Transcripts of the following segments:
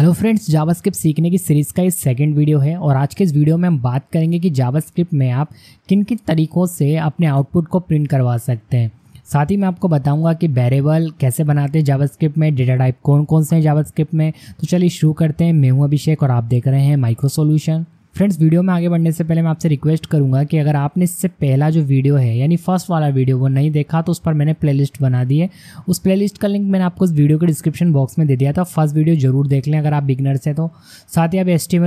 hello friends JavaScript सीखने की series का ये सेकंड वीडियो है और आज के इस वीडियो में हम बात करेंगे कि जावास्क्रिप्ट में आप किन किन तरीक़ों से अपने आउटपुट को प्रिंट करवा सकते हैं साथ ही मैं आपको बताऊंगा कि बैरेबल कैसे बनाते हैं जावास्क्रिप्ट में डेटा टाइप कौन कौन से हैं जावास्क्रिप्ट में तो चलिए शुरू करते हैं मैं हूँ अभिषेक और आप देख रहे हैं माइक्रो सोल्यूशन फ्रेंड्स वीडियो में आगे बढ़ने से पहले मैं आपसे रिक्वेस्ट करूंगा कि अगर आपने इससे पहला जो वीडियो है यानी फर्स्ट वाला वीडियो वो नहीं देखा तो उस पर मैंने प्लेलिस्ट बना दी है उस प्लेलिस्ट का लिंक मैंने आपको उस वीडियो के डिस्क्रिप्शन बॉक्स में दे दिया था फर्स्ट वीडियो जरूर देख लें अगर आप बिगनर्स हैं तो साथ ही आप एस टी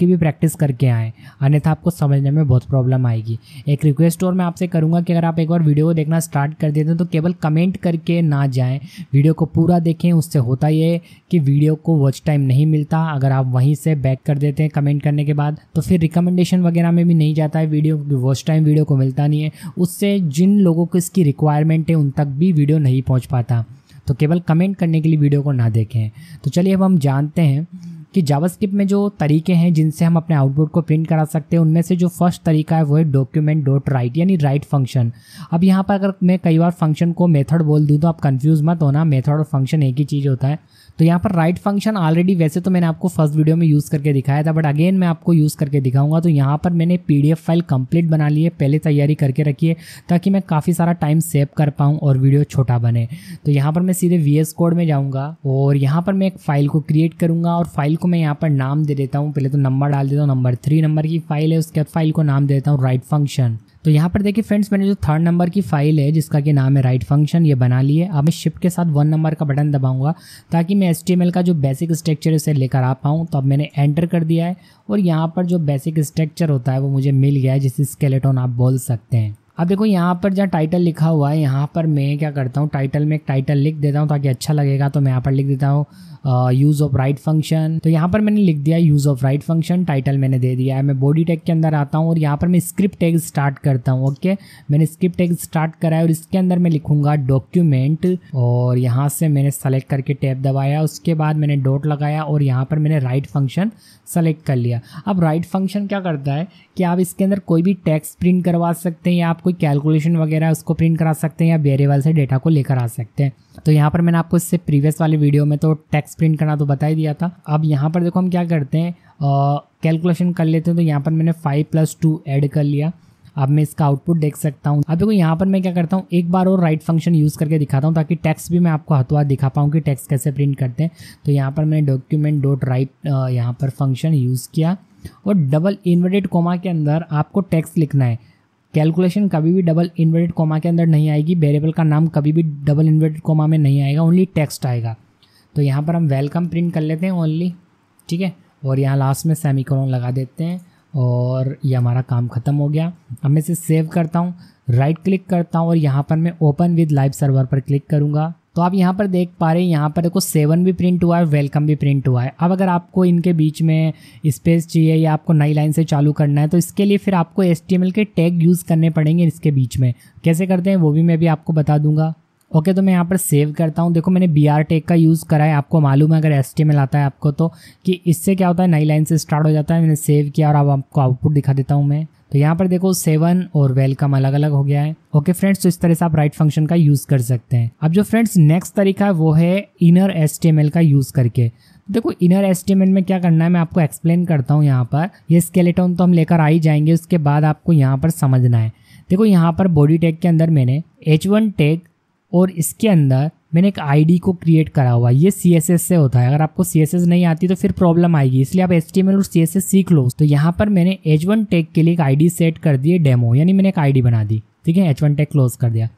की भी प्रैक्टिस करके आएँ अन्यथा आपको समझने में बहुत प्रॉब्लम आएगी एक रिक्वेस्ट और मैं आपसे करूँगा कि अगर आप एक बार वीडियो को देखना स्टार्ट कर देते हैं तो केवल कमेंट करके ना जाएँ वीडियो को पूरा देखें उससे होता ये कि वीडियो को वॉच टाइम नहीं मिलता अगर आप वहीं से बैक कर देते हैं कमेंट करने के बाद तो फिर रिकमेंडेशन वगैरह में भी नहीं जाता है वीडियो क्योंकि वर्स्ट टाइम वीडियो को मिलता नहीं है उससे जिन लोगों को इसकी रिक्वायरमेंट है उन तक भी वीडियो नहीं पहुँच पाता तो केवल कमेंट करने के लिए वीडियो को ना देखें तो चलिए अब हम जानते हैं कि जावास्क्रिप्ट में जो तरीके हैं जिनसे हम अपने आउटपुट को प्रिंट करा सकते हैं उनमें से जो फर्स्ट तरीका है वो है डॉक्यूमेंट डॉट राइट यानी राइट फंक्शन अब यहाँ पर अगर मैं कई बार फंक्शन को मेथड बोल दूँ तो आप कन्फ्यूज़ मत होना मेथड और फंक्शन एक ही चीज़ होता है तो यहाँ पर राइट फंक्शन ऑलरेडी वैसे तो मैंने आपको फर्स्ट वीडियो में यूज़ करके दिखाया था बट अगेन मैं आपको यूज़ करके दिखाऊंगा तो यहाँ पर मैंने पी फाइल कंप्लीट बना ली है पहले तैयारी करके रखी है ताकि मैं काफ़ी सारा टाइम सेव कर पाऊँ और वीडियो छोटा बने तो यहाँ पर मैं सीधे वी कोड में जाऊँगा और यहाँ पर मैं एक फ़ाइल को क्रिएट करूँगा और फाइल को मैं यहाँ पर नाम दे देता हूँ पहले तो नंबर डाल देता हूँ नंबर थ्री नंबर की फाइल है उसके बाद फाइल को नाम दे देता हूँ राइट फंक्शन तो यहाँ पर देखिए फ्रेंड्स मैंने जो थर्ड नंबर की फाइल है जिसका कि नाम है राइट फंक्शन ये बना लिए अब मैं शिफ्ट के साथ वन नंबर का बटन दबाऊंगा ताकि मैं एस का जो बेसिक स्ट्रक्चर है उसे लेकर आ पाऊँ तो अब मैंने एंटर कर दिया है और यहाँ पर जो बेसिक स्ट्रक्चर होता है वो मुझे मिल गया है जिसे स्केलेटॉन आप बोल सकते हैं अब देखो यहाँ पर जहाँ टाइटल लिखा हुआ है यहाँ पर मैं क्या करता हूँ टाइटल में एक टाइटल लिख देता हूँ ताकि अच्छा लगेगा तो मैं यहाँ पर लिख देता हूँ यूज़ ऑफ राइट फंक्शन तो यहाँ पर मैंने लिख दिया use of write function title मैंने दे दिया है मैं बॉडी टैग के अंदर आता हूँ और यहाँ पर मैं स्क्रिप्ट टैग स्टार्ट करता हूँ ओके मैंने स्क्रिप्ट टैग स्टार्ट करा है और इसके अंदर मैं लिखूंगा डॉक्यूमेंट और यहाँ से मैंने सेलेक्ट करके टैब दबाया उसके बाद मैंने डॉट लगाया और यहाँ पर मैंने राइट फंक्शन सेलेक्ट कर लिया अब राइट फंक्शन क्या करता है कि आप इसके अंदर कोई भी टैक्स प्रिंट करवा सकते हैं या आप कोई कैलकुलेशन वगैरह उसको प्रिंट करा सकते हैं या वेरिएबल से डेटा को लेकर आ सकते हैं तो यहाँ पर मैंने आपको इससे प्रीवियस वाले वीडियो में तो टैक्स प्रिंट करना तो बता ही दिया था अब यहाँ पर देखो हम क्या करते हैं कैलकुलेशन कर लेते हैं तो यहाँ पर मैंने फाइव प्लस टू एड कर लिया अब मैं इसका आउटपुट देख सकता हूँ अब देखो यहाँ पर मैं क्या करता हूँ एक बार और राइट फंक्शन यूज़ करके दिखाता हूँ ताकि टैक्स भी मैं आपको हथवा दिखा पाऊँ कि टैक्स कैसे प्रिंट करते हैं तो यहाँ पर मैंने डॉक्यूमेंट डॉट राइट यहाँ पर फंक्शन यूज़ किया और डबल इन्वर्टेड कोमा के अंदर आपको टैक्स लिखना है कैलकुलेशन कभी भी डबल इन्वर्टेड कोमा के अंदर नहीं आएगी वेरिएबल का नाम कभी भी डबल इन्वर्टेड कोमा में नहीं आएगा ओनली टेक्स्ट आएगा तो यहाँ पर हम वेलकम प्रिंट कर लेते हैं ओनली ठीक है और यहाँ लास्ट में सेमी लगा देते हैं और ये हमारा काम ख़त्म हो गया अब मैं इसे सेव करता हूँ राइट क्लिक करता हूँ और यहाँ पर मैं ओपन विद लाइव सर्वर पर क्लिक करूँगा तो आप यहाँ पर देख पा रहे हैं यहाँ पर देखो सेवन भी प्रिंट हुआ है वेलकम भी प्रिंट हुआ है अब अगर आपको इनके बीच में स्पेस चाहिए या आपको नई लाइन से चालू करना है तो इसके लिए फिर आपको एस के टैग यूज़ करने पड़ेंगे इसके बीच में कैसे करते हैं वो भी मैं भी आपको बता दूंगा ओके okay, तो मैं यहाँ पर सेव करता हूँ देखो मैंने बी आर टेक का यूज़ करा है आपको मालूम है अगर एस टी आता है आपको तो कि इससे क्या होता है नई लाइन से स्टार्ट हो जाता है मैंने सेव किया और अब आपको आउटपुट दिखा देता हूँ मैं तो यहाँ पर देखो सेवन और वेलकम अलग अलग हो गया है ओके फ्रेंड्स तो इस तरह से आप राइट फंक्शन का यूज़ कर सकते हैं अब जो फ्रेंड्स नेक्स्ट तरीका है वो है इनर एस का यूज़ करके देखो इनर एस्टिमेट में क्या करना है मैं आपको एक्सप्लेन करता हूँ यहाँ पर ये स्केलेटन तो हम लेकर आ ही जाएंगे उसके बाद आपको यहाँ पर समझना है देखो यहाँ पर बॉडी टैग के अंदर मैंने एच वन टैग और इसके अंदर मैंने एक आईडी को क्रिएट करा हुआ ये सी से होता है अगर आपको सी नहीं आती तो फिर प्रॉब्लम आएगी इसलिए आप एस और सी सीख लो तो यहाँ पर मैंने एच वन टेक के लिए एक आईडी सेट कर दी है डेमो यानी मैंने एक आईडी बना दी ठीक है एच वन टेक क्लोज कर दिया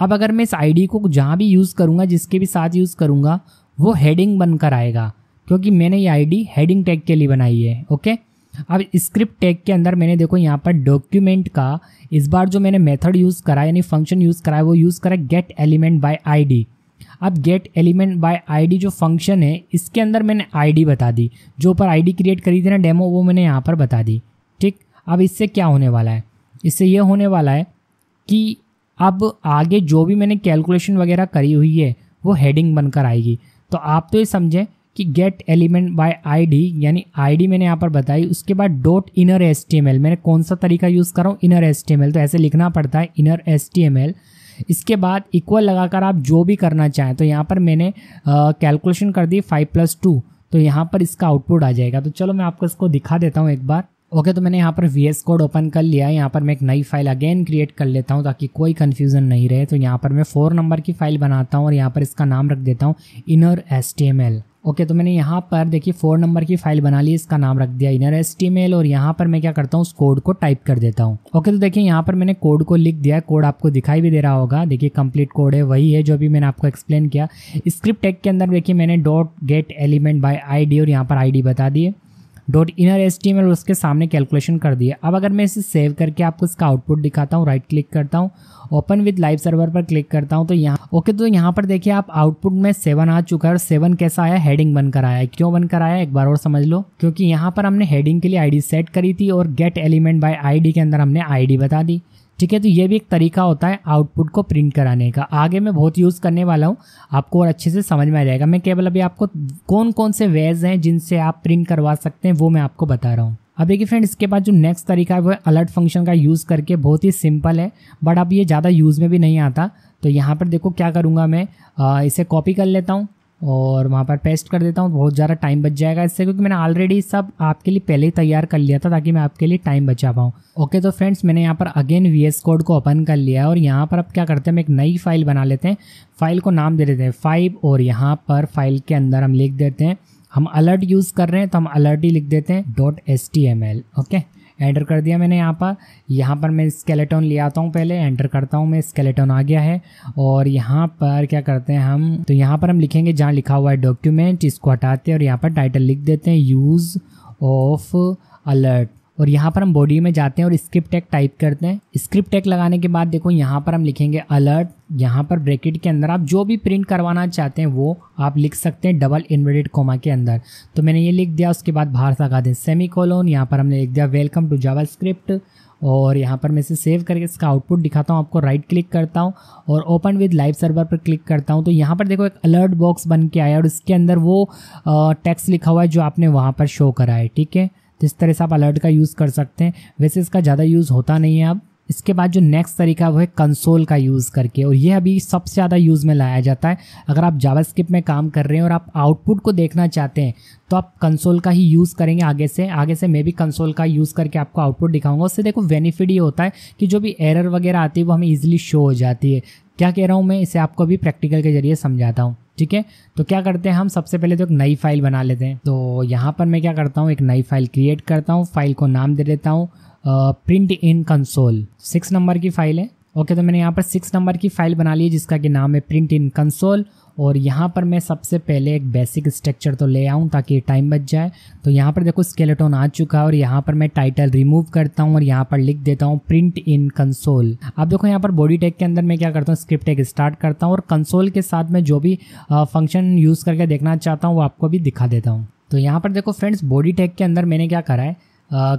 अब अगर मैं इस आईडी को जहाँ भी यूज़ करूँगा जिसके भी साथ यूज़ करूँगा वो हेडिंग बनकर आएगा क्योंकि मैंने ये आई हेडिंग टैग के लिए बनाई है ओके अब स्क्रिप्ट टैग के अंदर मैंने देखो यहाँ पर डॉक्यूमेंट का इस बार जो मैंने मेथड यूज़ करा यानी फंक्शन यूज़ करा है वो यूज़ करा गेट एलिमेंट बाय आईडी अब गेट एलिमेंट बाय आईडी जो फंक्शन है इसके अंदर मैंने आईडी बता दी जो ऊपर आईडी क्रिएट करी थी ना डेमो वो मैंने यहाँ पर बता दी ठीक अब इससे क्या होने वाला है इससे ये होने वाला है कि अब आगे जो भी मैंने कैलकुलेशन वगैरह करी हुई है वो हेडिंग बनकर आएगी तो आप तो ये समझें कि गेट एलिमेंट बाय आईडी यानी आईडी मैंने यहाँ पर बताई उसके बाद डॉट इनर एस मैंने कौन सा तरीका यूज़ कर रहा हूँ इनर एस तो ऐसे लिखना पड़ता है इनर एस इसके बाद इक्वल लगाकर आप जो भी करना चाहें तो यहाँ पर मैंने कैलकुलेशन कर दी फाइव प्लस टू तो यहाँ पर इसका आउटपुट आ जाएगा तो चलो मैं आपको इसको दिखा देता हूँ एक बार ओके तो मैंने यहाँ पर वी एस कोड ओपन कर लिया है यहाँ पर मैं एक नई फाइल अगेन क्रिएट कर लेता हूँ ताकि कोई कन्फ्यूज़न नहीं रहे तो यहाँ पर मैं फ़ोर नंबर की फ़ाइल बनाता हूँ और यहाँ पर इसका नाम रख देता हूँ inner S T M L okay तो मैंने यहाँ पर देखिए फोर नंबर की फाइल बना ली इसका नाम रख दिया इनर एस और यहाँ पर मैं क्या करता हूँ उस कोड को टाइप कर देता हूँ ओके तो देखिए यहाँ पर मैंने कोड को लिख दिया कोड आपको दिखाई भी दे रहा होगा देखिए कंप्लीट कोड है वही है जो भी मैंने आपको एक्सप्लेन किया स्क्रिप्ट टेक के अंदर देखिए मैंने dot get element by I और यहाँ पर आई बता दिए डॉट इनर एस टी में उसके सामने कैलकुलेशन कर दिया अब अगर मैं इसे सेव करके आपको इसका आउटपुट दिखाता हूँ राइट क्लिक करता हूँ ओपन विद लाइव सर्वर पर क्लिक करता हूँ तो यहाँ ओके तो यहाँ पर देखिए आप आउटपुट में सेवन आ चुका है और सेवन कैसा आया हेडिंग बनकर आया है क्यों बनकर आया एक बार और समझ लो क्योंकि यहाँ पर हमने हेडिंग के लिए आईडी सेट करी थी और गेट एलिमेंट बाय आईडी के अंदर हमने आईडी बता दी ठीक है तो ये भी एक तरीका होता है आउटपुट को प्रिंट कराने का आगे मैं बहुत यूज़ करने वाला हूँ आपको और अच्छे से समझ में आ जाएगा मैं केवल अभी आपको कौन कौन से वेज हैं जिनसे आप प्रिंट करवा सकते हैं वो मैं आपको बता रहा हूँ अब देखिए फ्रेंड इसके बाद जो नेक्स्ट तरीका है वो अलर्ट फंक्शन का यूज़ करके बहुत ही सिंपल है बट अब ये ज़्यादा यूज़ में भी नहीं आता तो यहाँ पर देखो क्या करूँगा मैं आ, इसे कॉपी कर लेता हूँ और वहाँ पर पेस्ट कर देता हूँ बहुत ज़्यादा टाइम बच जाएगा इससे क्योंकि मैंने ऑलरेडी सब आपके लिए पहले ही तैयार कर लिया था ताकि मैं आपके लिए टाइम बचा पाऊँ ओके तो फ्रेंड्स मैंने यहाँ पर अगेन वी एस कोड को ओपन कर लिया है और यहाँ पर अब क्या करते हैं हम एक नई फाइल बना लेते हैं फाइल को नाम दे देते हैं फाइव और यहाँ पर फाइल के अंदर हम लिख देते हैं हम अलर्ट यूज़ कर रहे हैं तो हम अलर्ट ही लिख देते हैं dot S T M L okay enter कर दिया मैंने यहाँ पर यहाँ पर मैं स्केलेटन ले आता हूँ पहले एंटर करता हूँ मैं स्केलेटन आ गया है और यहाँ पर क्या करते हैं हम तो यहाँ पर हम लिखेंगे जहाँ लिखा हुआ है डॉक्यूमेंट इसको हटाते हैं और यहाँ पर टाइटल लिख देते हैं यूज़ ऑफ अलर्ट और यहाँ पर हम बॉडी में जाते हैं और स्क्रिप्ट टैग टाइप करते हैं स्क्रिप्ट टैग लगाने के बाद देखो यहाँ पर हम लिखेंगे अलर्ट यहाँ पर ब्रैकेट के अंदर आप जो भी प्रिंट करवाना चाहते हैं वो आप लिख सकते हैं डबल इन्वर्टेड कोमा के अंदर तो मैंने ये लिख दिया उसके बाद बाहर से दें सेमी कॉलोन यहाँ पर हमने लिख दिया वेलकम टू जावा स्क्रिप्ट और यहाँ पर मैं इसे सेव करके इसका आउटपुट दिखाता हूँ आपको राइट क्लिक करता हूँ और ओपन विद लाइव सर्वर पर क्लिक करता हूँ तो यहाँ पर देखो एक अलर्ट बॉक्स बन के आया और इसके अंदर वो टैक्स लिखा हुआ है जो आपने वहाँ पर शो करा है ठीक है तो इस तरह से आप अलर्ट का यूज़ कर सकते हैं वैसे इसका ज़्यादा यूज़ होता नहीं है अब इसके बाद जो नेक्स्ट तरीका वो है कंसोल का यूज़ करके और ये अभी सबसे ज़्यादा यूज़ में लाया जाता है अगर आप जावास्क्रिप्ट में काम कर रहे हैं और आप आउटपुट को देखना चाहते हैं तो आप कंसोल का ही यूज़ करेंगे आगे से आगे से मैं भी कंसोल का यूज़ करके आपको आउटपुट दिखाऊंगा उससे देखो बेनिफिट ये होता है कि जो भी एरर वगैरह आती है वो हमें ईजिली शो हो जाती है क्या कह रहा हूँ मैं इसे आपको अभी प्रैक्टिकल के जरिए समझाता हूँ ठीक है तो क्या करते हैं हम सबसे पहले तो एक नई फाइल बना लेते हैं तो यहाँ पर मैं क्या करता हूँ एक नई फाइल क्रिएट करता हूँ फाइल को नाम दे देता हूँ print in console six number की फाइल है ओके okay, तो मैंने यहाँ पर सिक्स नंबर की फाइल बना ली है जिसका कि नाम है प्रिंट इन कंसोल और यहाँ पर मैं सबसे पहले एक बेसिक स्ट्रक्चर तो ले आऊँ ताकि टाइम बच जाए तो यहाँ पर देखो स्केलेटोन आ चुका है और यहाँ पर मैं टाइटल रिमूव करता हूँ और यहाँ पर लिख देता हूँ प्रिंट इन कंसोल अब देखो यहाँ पर बॉडी टैग के अंदर मैं क्या करता हूँ स्क्रिप्ट एक स्टार्ट करता हूँ और कंसोल के साथ में जो भी फंक्शन यूज़ करके देखना चाहता हूँ वो आपको भी दिखा देता हूँ तो यहाँ पर देखो फ्रेंड्स बॉडी टैग के अंदर मैंने क्या करा है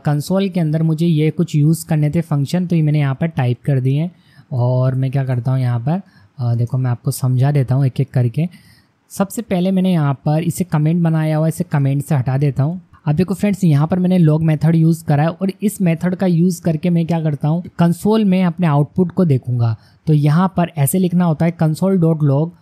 कंसोल के अंदर मुझे ये कुछ यूज़ करने थे फंक्शन तो ये मैंने यहाँ पर टाइप कर दिए और मैं क्या करता हूँ यहाँ पर आ, देखो मैं आपको समझा देता हूँ एक एक करके सबसे पहले मैंने यहाँ पर इसे कमेंट बनाया हुआ इसे कमेंट से हटा देता हूँ अब देखो फ्रेंड्स यहाँ पर मैंने लॉग मेथड यूज़ करा है और इस मेथड का यूज़ करके मैं क्या करता हूँ कंसोल में अपने आउटपुट को देखूंगा तो यहाँ पर ऐसे लिखना होता है कंसोल डॉट लॉग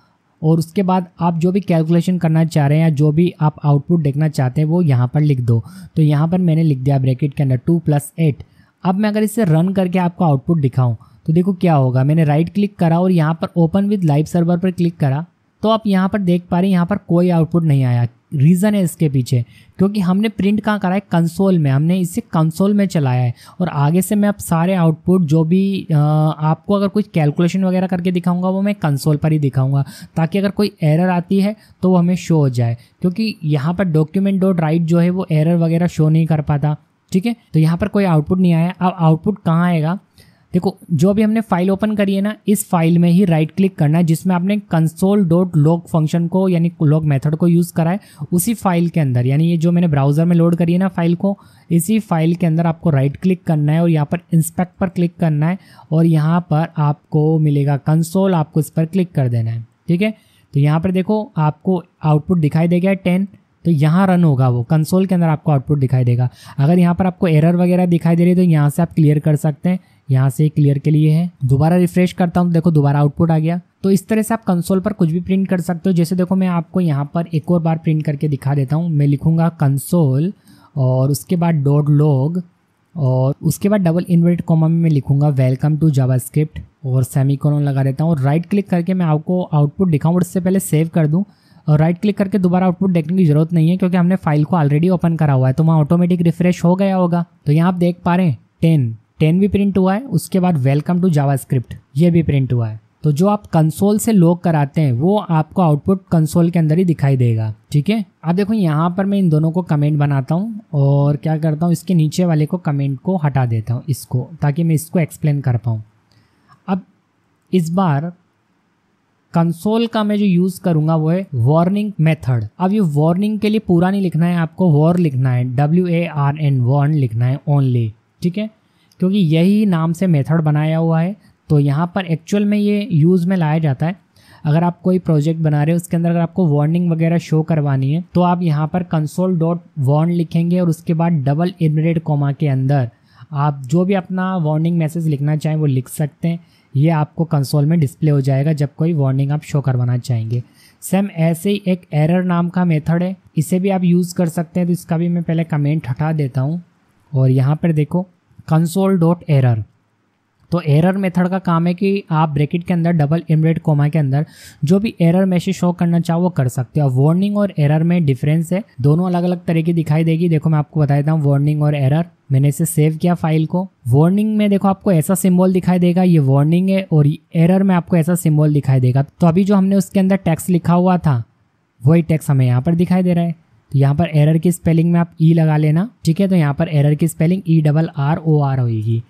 और उसके बाद आप जो भी कैलकुलेशन करना चाह रहे हैं या जो भी आप आउटपुट देखना चाहते हैं वो यहाँ पर लिख दो तो यहाँ पर मैंने लिख दिया ब्रैकेट के अंदर टू प्लस एट अब मैं अगर इसे रन करके आपको आउटपुट दिखाऊँ तो देखो क्या होगा मैंने राइट क्लिक करा और यहाँ पर ओपन विद लाइव सर्वर पर क्लिक करा तो आप यहाँ पर देख पा रहे हैं यहाँ पर कोई आउटपुट नहीं आया रीज़न है इसके पीछे क्योंकि हमने प्रिंट कहाँ करा है कंसोल में हमने इसे कंसोल में चलाया है और आगे से मैं अब सारे आउटपुट जो भी आ, आपको अगर कुछ कैलकुलेशन वगैरह करके दिखाऊंगा वो मैं कंसोल पर ही दिखाऊंगा ताकि अगर कोई एरर आती है तो वो हमें शो हो जाए क्योंकि यहाँ पर डॉक्यूमेंट डॉट राइट जो है वो एरर वगैरह शो नहीं कर पाता ठीक है तो यहाँ पर कोई आउटपुट नहीं आया अब आउटपुट कहाँ आएगा देखो जो अभी हमने फाइल ओपन करी है ना इस फाइल में ही राइट क्लिक करना है जिसमें आपने कंसोल डॉट लॉग फंक्शन को यानी लॉग मेथड को यूज़ करा है उसी फाइल के अंदर यानी ये जो मैंने ब्राउज़र में लोड करी है ना फाइल को इसी फाइल के अंदर आपको राइट क्लिक करना है और यहाँ पर इंस्पेक्ट पर क्लिक करना है और यहाँ पर आपको मिलेगा कंसोल आपको इस पर क्लिक कर देना है ठीक है तो यहाँ पर देखो आपको आउटपुट दिखाई देगा टेन तो यहाँ रन होगा वो कंसोल के अंदर आपको आउटपुट दिखाई देगा अगर यहाँ पर आपको एरर वगैरह दिखाई दे रही है तो यहाँ से आप क्लियर कर सकते हैं यहाँ से क्लियर के लिए है दोबारा रिफ्रेश करता हूँ तो देखो दोबारा आउटपुट आ गया तो इस तरह से आप कंसोल पर कुछ भी प्रिंट कर सकते हो जैसे देखो मैं आपको यहाँ पर एक और बार प्रिंट करके दिखा देता हूँ मैं लिखूँगा कंसोल और उसके बाद डॉट लॉग और उसके बाद डबल इन्वर्टेड कॉमा में मैं लिखूंगा वेलकम टू जावास्क्रिप्ट और सेमी लगा देता हूँ और राइट क्लिक करके मैं आपको आउटपुट दिखाऊँ और उससे पहले सेव कर दूँ और राइट क्लिक करके दोबारा आउटपुट देखने की ज़रूरत नहीं है क्योंकि हमने फाइल को ऑलरेडी ओपन करा हुआ है तो वहाँ ऑटोमेटिक रिफ्रेश हो गया होगा तो यहाँ आप देख पा रहे हैं टेन टेन भी प्रिंट हुआ है उसके बाद वेलकम टू जावा स्क्रिप्ट ये भी प्रिंट हुआ है तो जो आप कंसोल से लॉग कराते हैं वो आपको आउटपुट कंसोल के अंदर ही दिखाई देगा ठीक है अब देखो यहाँ पर मैं इन दोनों को कमेंट बनाता हूँ और क्या करता हूँ इसके नीचे वाले को कमेंट को हटा देता हूँ इसको ताकि मैं इसको एक्सप्लेन कर पाऊँ अब इस बार कंसोल का मैं जो यूज करूंगा वो है वार्निंग मेथड अब ये वार्निंग के लिए पूरा नहीं लिखना है आपको वॉर लिखना है W A R N warn लिखना है ओनली ठीक है क्योंकि यही नाम से मेथड बनाया हुआ है तो यहाँ पर एक्चुअल में ये यूज़ में लाया जाता है अगर आप कोई प्रोजेक्ट बना रहे हो उसके अंदर अगर आपको वार्निंग वगैरह शो करवानी है तो आप यहाँ पर कंसोल डॉट वार्न लिखेंगे और उसके बाद डबल इनरेड कोमा के अंदर आप जो भी अपना वार्निंग मैसेज लिखना चाहें वो लिख सकते हैं ये आपको कंसोल में डिस्प्ले हो जाएगा जब कोई वार्निंग आप शो करवाना चाहेंगे सेम ऐसे ही एक एरर नाम का मेथड है इसे भी आप यूज़ कर सकते हैं तो इसका भी मैं पहले कमेंट हटा देता हूँ और यहाँ पर देखो कंसोल डॉट एरर तो एरर मेथड का काम है कि आप ब्रैकेट के अंदर डबल इमरेट कोमा के अंदर जो भी एरर मैसेज शो करना चाहो वो कर सकते हो वार्निंग और एरर में डिफरेंस है दोनों अलग अलग तरह की दिखाई देगी देखो मैं आपको बता देता हूँ वार्निंग और एरर मैंने इसे सेव किया फाइल को वार्निंग में देखो आपको ऐसा सिंबल दिखाई देगा ये वार्निंग है और एरर में आपको ऐसा सिंबल दिखाई देगा तो अभी जो हमने उसके अंदर टैक्स लिखा हुआ था वही टैक्स हमें यहाँ पर दिखाई दे रहा है तो यहाँ पर एरर की स्पेलिंग में आप ई e लगा लेना ठीक है तो यहाँ पर एरर की spelling E double R O R होगी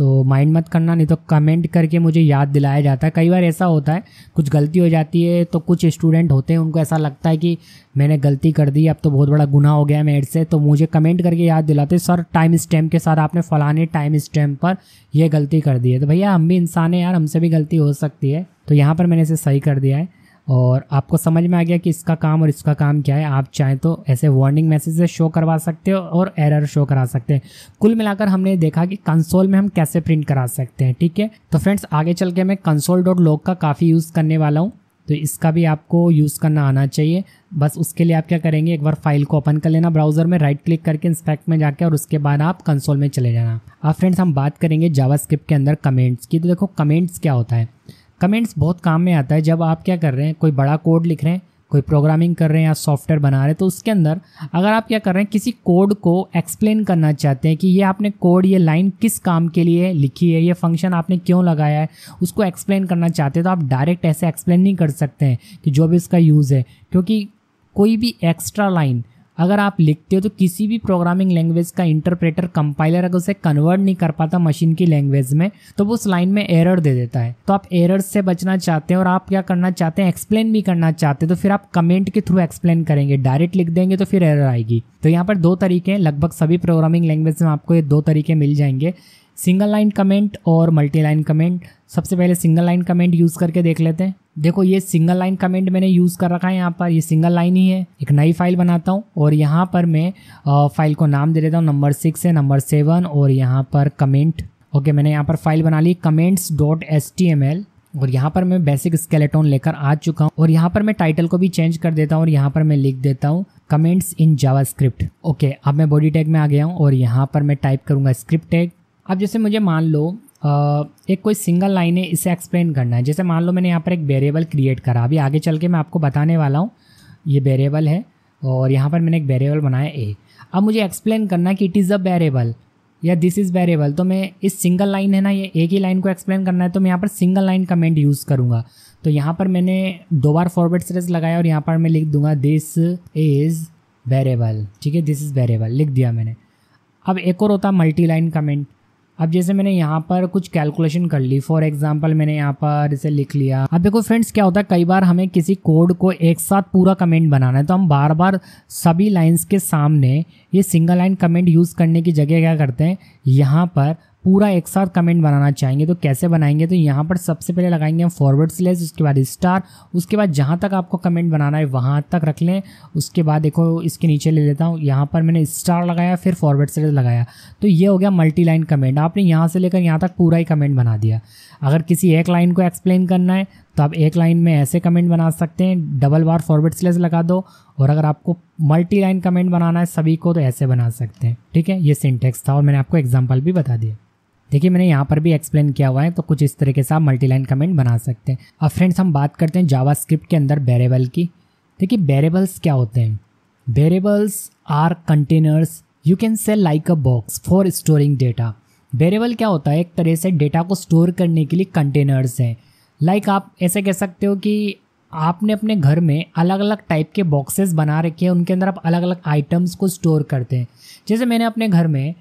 तो माइंड मत करना नहीं तो कमेंट करके मुझे याद दिलाया जाता है कई बार ऐसा होता है कुछ गलती हो जाती है तो कुछ स्टूडेंट होते हैं उनको ऐसा लगता है कि मैंने गलती कर दी अब तो बहुत बड़ा गुनाह हो गया मेरे से तो मुझे कमेंट करके याद दिलाते सर टाइम स्टैम्प के साथ आपने फ़लाने टाइम स्टैम्प पर यह गलती कर दी है तो भैया हम भी इंसान हैं यार हमसे भी गलती हो सकती है तो यहाँ पर मैंने इसे सही कर दिया है और आपको समझ में आ गया कि इसका काम और इसका काम क्या है आप चाहें तो ऐसे वार्निंग मैसेजेस शो करवा सकते हो और एरर शो करा सकते हैं कुल मिलाकर हमने देखा कि कंसोल में हम कैसे प्रिंट करा सकते हैं ठीक है तो फ्रेंड्स आगे चल के मैं कंसोल डॉट लॉग का काफ़ी यूज़ करने वाला हूँ तो इसका भी आपको यूज़ करना आना चाहिए बस उसके लिए आप क्या करेंगे एक बार फाइल को ओपन कर लेना ब्राउज़र में राइट क्लिक करके इंस्पेक्ट में जाकर और उसके बाद आप कंसोल में चले जाना अब फ्रेंड्स हम बात करेंगे जावा के अंदर कमेंट्स की तो देखो कमेंट्स क्या होता है कमेंट्स बहुत काम में आता है जब आप क्या कर रहे हैं कोई बड़ा कोड लिख रहे हैं कोई प्रोग्रामिंग कर रहे हैं या सॉफ्टवेयर बना रहे हैं तो उसके अंदर अगर आप क्या कर रहे हैं किसी कोड को एक्सप्लेन करना चाहते हैं कि ये आपने कोड ये लाइन किस काम के लिए लिखी है ये फंक्शन आपने क्यों लगाया है उसको एक्सप्लेन करना चाहते हैं तो आप डायरेक्ट ऐसे एक्सप्लेन नहीं कर सकते हैं कि जो भी उसका यूज़ है क्योंकि कोई भी एक्स्ट्रा लाइन अगर आप लिखते हो तो किसी भी प्रोग्रामिंग लैंग्वेज का इंटरप्रेटर कंपाइलर अगर उसे कन्वर्ट नहीं कर पाता मशीन की लैंग्वेज में तो वो उस लाइन में एरर दे देता है तो आप एरर से बचना चाहते हैं और आप क्या करना चाहते हैं एक्सप्लेन भी करना चाहते हैं तो फिर आप कमेंट के थ्रू एक्सप्लेन करेंगे डायरेक्ट लिख देंगे तो फिर एरर आएगी तो यहाँ पर दो तरीके हैं लगभग सभी प्रोग्रामिंग लैंग्वेज में आपको ये दो तरीके मिल जाएंगे सिंगल लाइन कमेंट और मल्टी लाइन कमेंट सबसे पहले सिंगल लाइन कमेंट यूज़ करके देख लेते हैं देखो ये सिंगल लाइन कमेंट मैंने यूज़ कर रखा है यहाँ पर ये सिंगल लाइन ही है एक नई फाइल बनाता हूँ और यहाँ पर मैं फाइल को नाम दे देता हूँ नंबर सिक्स है नंबर सेवन और यहाँ पर कमेंट ओके मैंने यहाँ पर फाइल बना ली comments dot S T M L और यहाँ पर मैं बेसिक स्केलेटोन लेकर आ चुका हूँ और यहाँ पर मैं टाइटल को भी चेंज कर देता हूँ और यहाँ पर मैं लिख देता हूँ comments in JavaScript okay अब मैं बॉडी टैग में आ गया हूँ और यहाँ पर मैं टाइप करूँगा स्क्रिप्ट टैग अब जैसे मुझे मान लो एक कोई सिंगल लाइन है इसे एक्सप्लेन करना है जैसे मान लो मैंने यहाँ पर एक वेरिएबल क्रिएट करा अभी आगे चल के मैं आपको बताने वाला हूँ ये वेरिएबल है और यहाँ पर मैंने एक वेरिएबल बनाया ए अब मुझे एक्सप्लेन करना कि इट इज़ अ वेरिएबल या दिस इज़ वेरिएबल तो मैं इस सिंगल लाइन है ना ये एक ही लाइन को एक्सप्लेन करना है तो मैं यहाँ पर सिंगल लाइन कमेंट यूज़ करूँगा तो यहाँ पर मैंने दो बार फॉरवर्ड स्लेस लगाया और यहाँ पर मैं लिख दूंगा दिस इज़ वेरिएबल ठीक है दिस इज़ वेरिएबल लिख दिया मैंने अब एक और होता मल्टी लाइन कमेंट अब जैसे मैंने यहाँ पर कुछ कैलकुलेशन कर ली फॉर एग्जाम्पल मैंने यहाँ पर इसे लिख लिया अब देखो फ्रेंड्स क्या होता है कई बार हमें किसी कोड को एक साथ पूरा कमेंट बनाना है तो हम बार बार सभी लाइन्स के सामने ये सिंगल लाइन कमेंट यूज़ करने की जगह क्या करते हैं यहाँ पर पूरा एक साथ कमेंट बनाना चाहेंगे तो कैसे बनाएंगे तो यहाँ पर सबसे पहले लगाएंगे हम फॉरवर्ड स्लेस उसके बाद स्टार उसके बाद जहाँ तक आपको कमेंट बनाना है वहाँ तक रख लें उसके बाद देखो इसके नीचे ले लेता हूँ यहाँ पर मैंने स्टार लगाया फिर फॉरवर्ड स्लेस लगाया तो ये हो गया मल्टी लाइन कमेंट आपने यहाँ से लेकर यहाँ तक पूरा ही कमेंट बना दिया अगर किसी एक लाइन को एक्सप्लेन करना है तो आप एक लाइन में ऐसे कमेंट बना सकते हैं डबल बार फॉरवर्ड स्लेस लगा दो और अगर आपको मल्टी लाइन कमेंट बनाना है सभी को तो ऐसे बना सकते हैं ठीक है ये सिंटेक्स था और मैंने आपको एग्जाम्पल भी बता दिया देखिए मैंने यहाँ पर भी एक्सप्लेन किया हुआ है तो कुछ इस तरीके से आप मल्टी लाइन कमेंट बना सकते हैं अब फ्रेंड्स हम बात करते हैं जावा के अंदर वेरेबल की देखिए वेरेबल्स क्या होते हैं variables are containers you can sell like a box for storing data variable क्या होता है एक तरह से डेटा को स्टोर करने के लिए कंटेनर्स हैं लाइक आप ऐसे कह सकते हो कि आपने अपने घर में अलग अलग टाइप के बॉक्सेस बना रखे हैं उनके अंदर आप अलग अलग आइटम्स को स्टोर करते हैं जैसे मैंने अपने घर में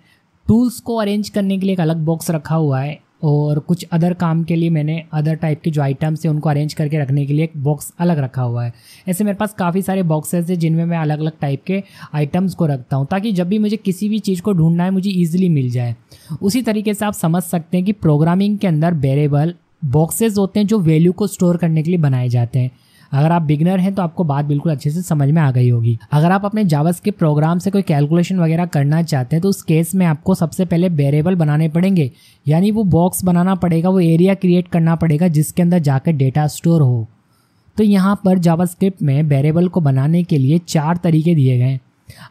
टूल्स को अरेंज करने के लिए एक अलग बॉक्स रखा हुआ है और कुछ अदर काम के लिए मैंने अदर टाइप के जो आइटम्स हैं उनको अरेंज करके रखने के लिए एक बॉक्स अलग रखा हुआ है ऐसे मेरे पास काफ़ी सारे बॉक्सेस हैं जिनमें मैं अलग अलग टाइप के आइटम्स को रखता हूँ ताकि जब भी मुझे किसी भी चीज़ को ढूंढना है मुझे ईजिली मिल जाए उसी तरीके से आप समझ सकते हैं कि प्रोग्रामिंग के अंदर वेरेबल बॉक्सेज होते हैं जो वैल्यू को स्टोर करने के लिए बनाए जाते हैं अगर आप बिगनर हैं तो आपको बात बिल्कुल अच्छे से समझ में आ गई होगी अगर आप अपने जावस के प्रोग्राम से कोई कैलकुलेशन वगैरह करना चाहते हैं तो उस केस में आपको सबसे पहले वेरेबल बनाने पड़ेंगे यानी वो बॉक्स बनाना पड़ेगा वो एरिया क्रिएट करना पड़ेगा जिसके अंदर जाकर डेटा स्टोर हो तो यहाँ पर जावास्क्रिप्ट में वेरेबल को बनाने के लिए चार तरीके दिए गए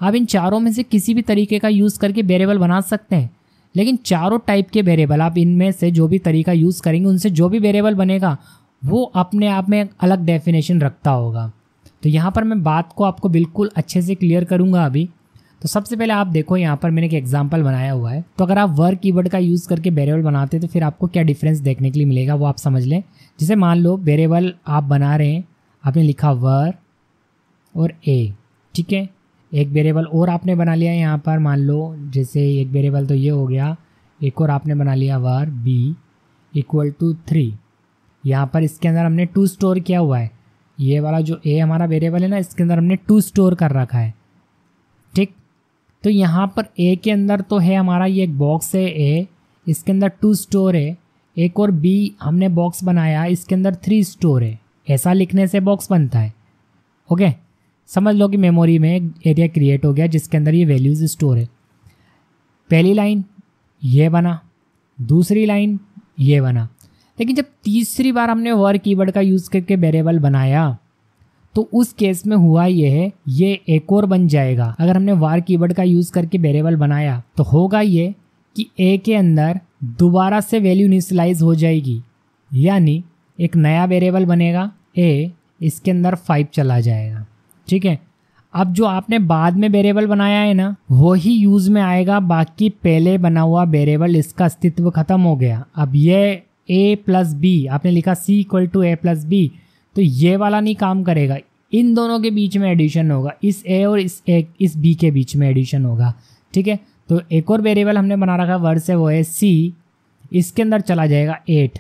आप इन चारों में से किसी भी तरीके का यूज़ करके वेरेबल बना सकते हैं लेकिन चारों टाइप के वेरिएबल आप इनमें से जो भी तरीका यूज़ करेंगे उनसे जो भी वेरिएबल बनेगा वो अपने आप में अलग डेफिनेशन रखता होगा तो यहाँ पर मैं बात को आपको बिल्कुल अच्छे से क्लियर करूँगा अभी तो सबसे पहले आप देखो यहाँ पर मैंने एक एग्जाम्पल बनाया हुआ है तो अगर आप वर्क कीवर्ड का यूज़ करके वेरिएबल बनाते हैं तो फिर आपको क्या डिफरेंस देखने के लिए मिलेगा वो आप समझ लें जैसे मान लो वेरिएबल आप बना रहे हैं आपने लिखा वर और ए ठीक है एक वेरिएबल और आपने बना लिया यहाँ पर मान लो जैसे एक बेरेबल तो ये हो गया एक और आपने बना लिया var B equal to three यहाँ पर इसके अंदर हमने टू स्टोर किया हुआ है ये वाला जो ए हमारा वेरिएबल है ना इसके अंदर हमने टू स्टोर कर रखा है ठीक तो यहाँ पर ए के अंदर तो है हमारा ये एक बॉक्स है ए इसके अंदर टू स्टोर है एक और बी हमने बॉक्स बनाया इसके अंदर थ्री स्टोर है ऐसा लिखने से बॉक्स बनता है ओके समझ लो कि मेमोरी में एक एरिया क्रिएट हो गया जिसके अंदर ये वैल्यूज़ स्टोर है पहली लाइन ये बना दूसरी लाइन ये बना लेकिन जब तीसरी बार हमने वर कीवर्ड का यूज़ करके वेरिएबल बनाया तो उस केस में हुआ ये है ये एक और बन जाएगा अगर हमने वार कीवर्ड का यूज़ करके वेरिएबल बनाया तो होगा ये कि ए के अंदर दोबारा से वैल्यू इनिशलाइज हो जाएगी यानी एक नया वेरिएबल बनेगा ए इसके अंदर फाइव चला जाएगा ठीक है अब जो आपने बाद में वेरिएबल बनाया है ना वो ही यूज़ में आएगा बाकी पहले बना हुआ वेरिएबल इसका अस्तित्व खत्म हो गया अब ये ए प्लस बी आपने लिखा C equal to A plus B तो ये वाला नहीं काम करेगा इन दोनों के बीच में एडिशन होगा इस ए और इस ए इस बी के बीच में एडिशन होगा ठीक है तो एक और वेरिएबल हमने बना रखा है वर्ड से वो है सी इसके अंदर चला जाएगा एट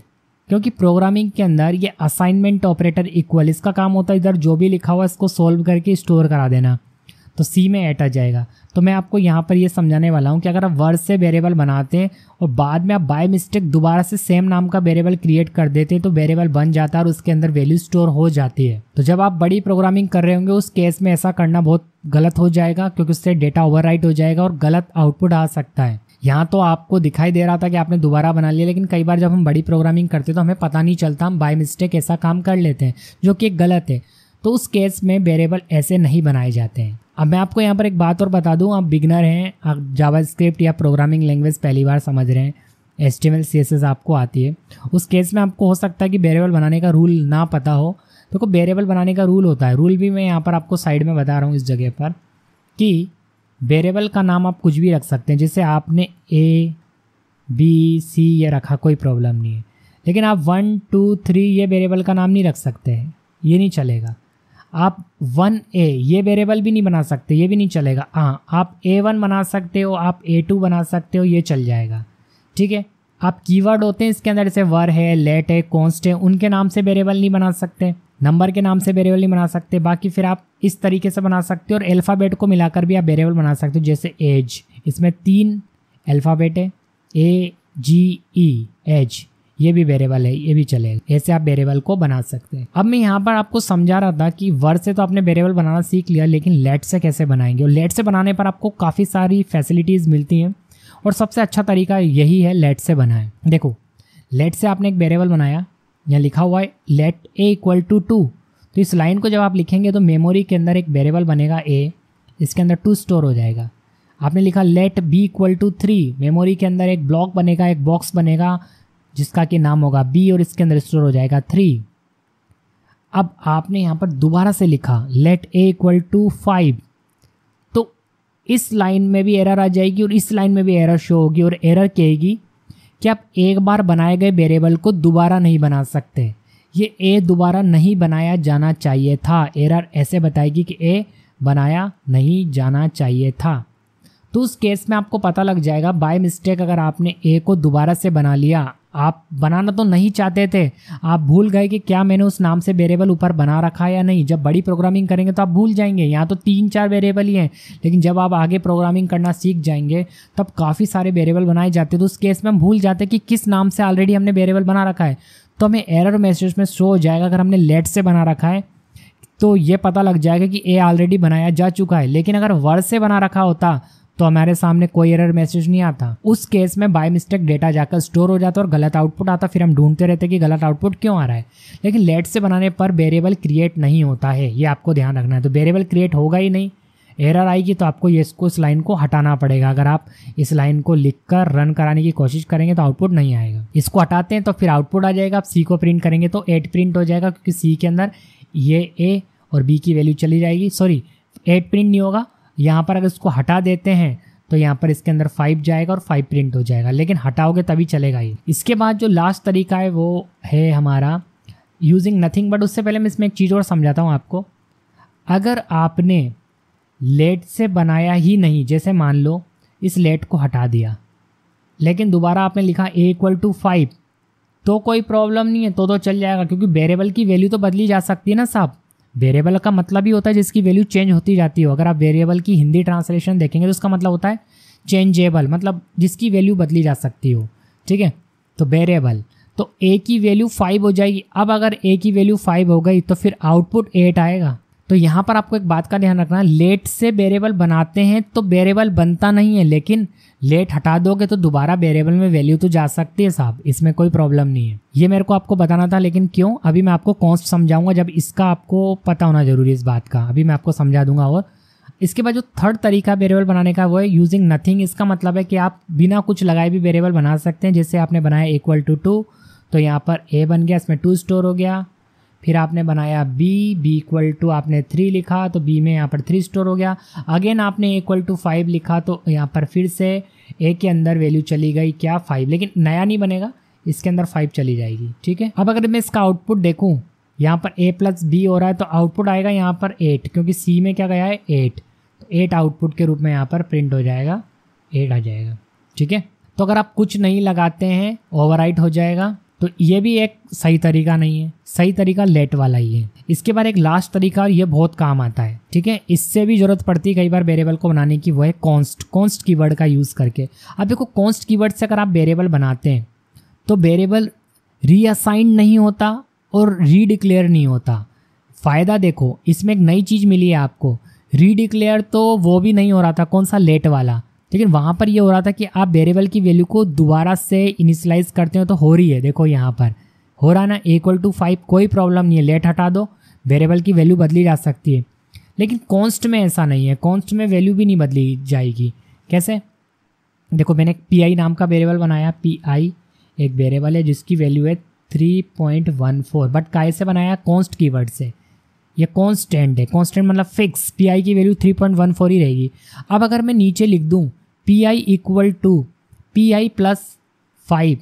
क्योंकि प्रोग्रामिंग के अंदर ये असाइनमेंट ऑपरेटर इक्वल इसका काम होता है इधर जो भी लिखा हुआ इसको सॉल्व करके स्टोर करा देना तो सी में एट आ जाएगा तो मैं आपको यहाँ पर यह समझाने वाला हूँ कि अगर आप वर्ड से वेरिएबल बनाते हैं और बाद में आप बाय मिस्टेक दोबारा से सेम नाम का वेरिएबल क्रिएट कर देते हैं तो वेरिएबल बन जाता है और उसके अंदर वैल्यू स्टोर हो जाती है तो जब आप बड़ी प्रोग्रामिंग कर रहे होंगे उस केस में ऐसा करना बहुत गलत हो जाएगा क्योंकि उससे डेटा ओवर हो जाएगा और गलत आउटपुट आ सकता है यहाँ तो आपको दिखाई दे रहा था कि आपने दोबारा बना लिया लेकिन कई बार जब हम बड़ी प्रोग्रामिंग करते तो हमें पता नहीं चलता हम बाय मिस्टेक ऐसा काम कर लेते हैं जो कि गलत है तो उस केस में वेरिएबल ऐसे नहीं बनाए जाते हैं अब मैं आपको यहाँ पर एक बात और बता दूँ आप बिगनर हैं आप जावा या प्रोग्रामिंग लैंग्वेज पहली बार समझ रहे हैं एस टी एम एल आपको आती है उस केस में आपको हो सकता है कि वेरिएबल बनाने का रूल ना पता हो देखो तो वेरिएबल बनाने का रूल होता है रूल भी मैं यहाँ पर आपको साइड में बता रहा हूँ इस जगह पर कि वेरिएबल का नाम आप कुछ भी रख सकते हैं जैसे आपने ए बी सी ये रखा कोई प्रॉब्लम नहीं है लेकिन आप वन टू थ्री ये वेरिएबल का नाम नहीं रख सकते हैं ये नहीं चलेगा आप वन ए ये वेरिएबल भी नहीं बना सकते ये भी नहीं चलेगा हाँ आप ए वन बना सकते हो आप ए टू बना सकते हो ये चल जाएगा ठीक है आप कीवर्ड होते हैं इसके अंदर जैसे वर है लेट है कॉन्स्ट है उनके नाम से वेरिएबल नहीं बना सकते नंबर के नाम से वेरिएबल नहीं बना सकते बाकी फिर आप इस तरीके से बना सकते हो और अल्फ़ाबेट को मिलाकर भी आप वेरिएबल बना सकते हो जैसे एज इसमें तीन अल्फ़ाबेट है ए जी ई एज ये भी वेरेबल है ये भी चलेगा ऐसे आप वेरेबल को बना सकते हैं अब मैं यहाँ पर आपको समझा रहा था कि वर्ड से तो आपने वेरेबल बनाना सीख लिया लेकिन लेट से कैसे बनाएंगे और लेट से बनाने पर आपको काफ़ी सारी फैसिलिटीज़ मिलती हैं और सबसे अच्छा तरीका यही है लेट से बनाएं देखो लेट से आपने एक वेरेबल बनाया यहाँ लिखा हुआ है let A equal to two तो इस लाइन को जब आप लिखेंगे तो मेमोरी के अंदर एक वेरेबल बनेगा ए इसके अंदर टू स्टोर हो जाएगा आपने लिखा let B equal to three memory के अंदर एक ब्लॉक बनेगा एक बॉक्स बनेगा जिसका कि नाम होगा बी और इसके अंदर स्टोर हो जाएगा थ्री अब आपने यहाँ पर दोबारा से लिखा let A equal to five तो इस लाइन में भी एरर आ जाएगी और इस लाइन में भी एरर शो होगी और एरर कहेगी कि आप एक बार बनाए गए वेरिएबल को दोबारा नहीं बना सकते ये ए दोबारा नहीं बनाया जाना चाहिए था एरर ऐसे बताएगी कि ए बनाया नहीं जाना चाहिए था तो उस केस में आपको पता लग जाएगा बाय मिस्टेक अगर आपने ए को दोबारा से बना लिया आप बनाना तो नहीं चाहते थे आप भूल गए कि क्या मैंने उस नाम से वेरिएबल ऊपर बना रखा है या नहीं जब बड़ी प्रोग्रामिंग करेंगे तो आप भूल जाएंगे यहाँ तो तीन चार वेरिएबल ही हैं लेकिन जब आप आगे प्रोग्रामिंग करना सीख जाएंगे तब काफ़ी सारे वेरिएबल बनाए जाते हैं तो उस केस में हम भूल जाते हैं कि किस नाम से ऑलरेडी हमने वेरिएबल बना रखा है तो हमें एरर मैसेज में शो हो जाएगा अगर हमने लेट से बना रखा है तो ये पता लग जाएगा कि ए ऑलरेडी बनाया जा चुका है लेकिन अगर वर्ड से बना रखा होता तो हमारे सामने कोई एरर मैसेज नहीं आता उस केस में बाय मिस्टेक डेटा जाकर स्टोर हो जाता और गलत आउटपुट आता फिर हम ढूंढते रहते कि गलत आउटपुट क्यों आ रहा है लेकिन लेट से बनाने पर वेरिएबल क्रिएट नहीं होता है ये आपको ध्यान रखना है तो वेरिएबल क्रिएट होगा ही नहीं एरर आएगी तो आपको ये इसको इस लाइन को हटाना पड़ेगा अगर आप इस लाइन को लिख कर रन कराने की कोशिश करेंगे तो आउटपुट नहीं आएगा इसको हटाते हैं तो फिर आउटपुट आ जाएगा आप सी को प्रिंट करेंगे तो एट प्रिंट हो जाएगा क्योंकि सी के अंदर ये ए और बी की वैल्यू चली जाएगी सॉरी एट प्रिंट नहीं होगा यहाँ पर अगर इसको हटा देते हैं तो यहाँ पर इसके अंदर फाइव जाएगा और फाइव प्रिंट हो जाएगा लेकिन हटाओगे तभी चलेगा ये इसके बाद जो लास्ट तरीका है वो है हमारा यूजिंग नथिंग बट उससे पहले मैं इसमें एक चीज़ और समझाता हूँ आपको अगर आपने लेट से बनाया ही नहीं जैसे मान लो इस लेट को हटा दिया लेकिन दोबारा आपने लिखा ए इक्वल टू फाइव तो कोई प्रॉब्लम नहीं है तो तो चल जाएगा क्योंकि वेरिएबल की वैल्यू तो बदली जा सकती है ना साहब वेरिएबल का मतलब ही होता है जिसकी वैल्यू चेंज होती जाती हो अगर आप वेरिएबल की हिंदी ट्रांसलेशन देखेंगे तो उसका मतलब होता है चेंजेबल मतलब जिसकी वैल्यू बदली जा सकती हो ठीक है तो वेरिएबल तो ए की वैल्यू फाइव हो जाएगी अब अगर ए की वैल्यू फाइव हो गई तो फिर आउटपुट एट आएगा तो यहाँ पर आपको एक बात का ध्यान रखना है लेट से वेरिएबल बनाते हैं तो वेरिएबल बनता नहीं है लेकिन लेट हटा दोगे तो दोबारा वेरिएबल में वैल्यू तो जा सकती है साहब इसमें कोई प्रॉब्लम नहीं है ये मेरे को आपको बताना था लेकिन क्यों अभी मैं आपको कॉस्ट समझाऊंगा जब इसका आपको पता होना जरूरी है इस बात का अभी मैं आपको समझा दूंगा और इसके बाद जो थर्ड तरीका वेरिएबल बनाने का वो है यूजिंग नथिंग इसका मतलब है कि आप बिना कुछ लगाए भी वेरिएबल बना सकते हैं जैसे आपने बनाया इक्वल टू टू तो यहाँ पर ए बन गया इसमें टू स्टोर हो गया फिर आपने बनाया b b इक्वल टू आपने थ्री लिखा तो b में यहाँ पर थ्री स्टोर हो गया अगेन आपने इक्वल टू फाइव लिखा तो यहाँ पर फिर से ए के अंदर वैल्यू चली गई क्या फाइव लेकिन नया नहीं बनेगा इसके अंदर फाइव चली जाएगी ठीक है अब अगर मैं इसका आउटपुट देखूँ यहाँ पर ए प्लस बी हो रहा है तो आउटपुट आएगा यहाँ पर एट क्योंकि सी में क्या गया है एट तो एट आउटपुट के रूप में यहाँ पर प्रिंट हो जाएगा एट आ जाएगा ठीक है तो अगर आप कुछ नहीं लगाते हैं ओवर हो जाएगा तो ये भी एक सही तरीका नहीं है सही तरीका लेट वाला ही है इसके बाद एक लास्ट तरीका और ये बहुत काम आता है ठीक है इससे भी जरूरत पड़ती है कई बार वेरिएबल को बनाने की वो है कॉन्स्ट कॉन्स्ट की का यूज़ करके अब देखो कॉन्स्ट की से अगर आप वेरिएबल बनाते हैं तो वेरिएबल रीअसाइन नहीं होता और रीडिक्लेयर नहीं होता फ़ायदा देखो इसमें एक नई चीज़ मिली है आपको रीडिक्लेयर तो वो भी नहीं हो रहा था कौन सा लेट वाला लेकिन वहाँ पर यह हो रहा था कि आप वेरिएबल की वैल्यू को दोबारा से इनिशलाइज करते हो तो हो रही है देखो यहाँ पर हो रहा ना इक्वल टू फाइव कोई प्रॉब्लम नहीं है लेट हटा दो वेरिएबल की वैल्यू बदली जा सकती है लेकिन कॉन्स्ट में ऐसा नहीं है कॉन्स्ट में वैल्यू भी नहीं बदली जाएगी कैसे देखो मैंने एक पी आई नाम का वेरेबल बनाया पी आई एक वेरेबल है जिसकी वैल्यू है three point one four but काय से बनाया कॉन्स्ट की से ये कॉन्स्टेंट है कॉन्स्टेंट मतलब फिक्स पी आई की value three point one four ही रहेगी अब अगर मैं नीचे लिख दूँ P I equal to P I plus five